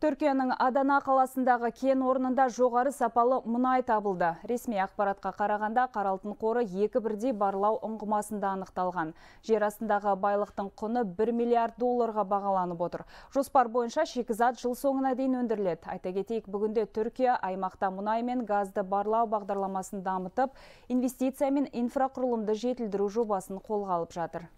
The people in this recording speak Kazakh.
Түркияның Адана қаласындағы кен орнында жоғары сапалы мұнай табылды. Ресми ақпаратқа қарағанда қаралтын қоры екі бірдей барлау ұңғымасында анықталған. Жер астындағы байлықтың құны 1 миллиард долларға бағаланып отыр. Жоспар бойынша шекізат жыл соңына дейін өндіріледі. Айта кетейік, бүгінде Түркия аймақта мұнай мен газды барлау бағдарламасын дамытып, инвестиция мен инфрақұрылымды жетілдіру жобасын қолға алып жатыр.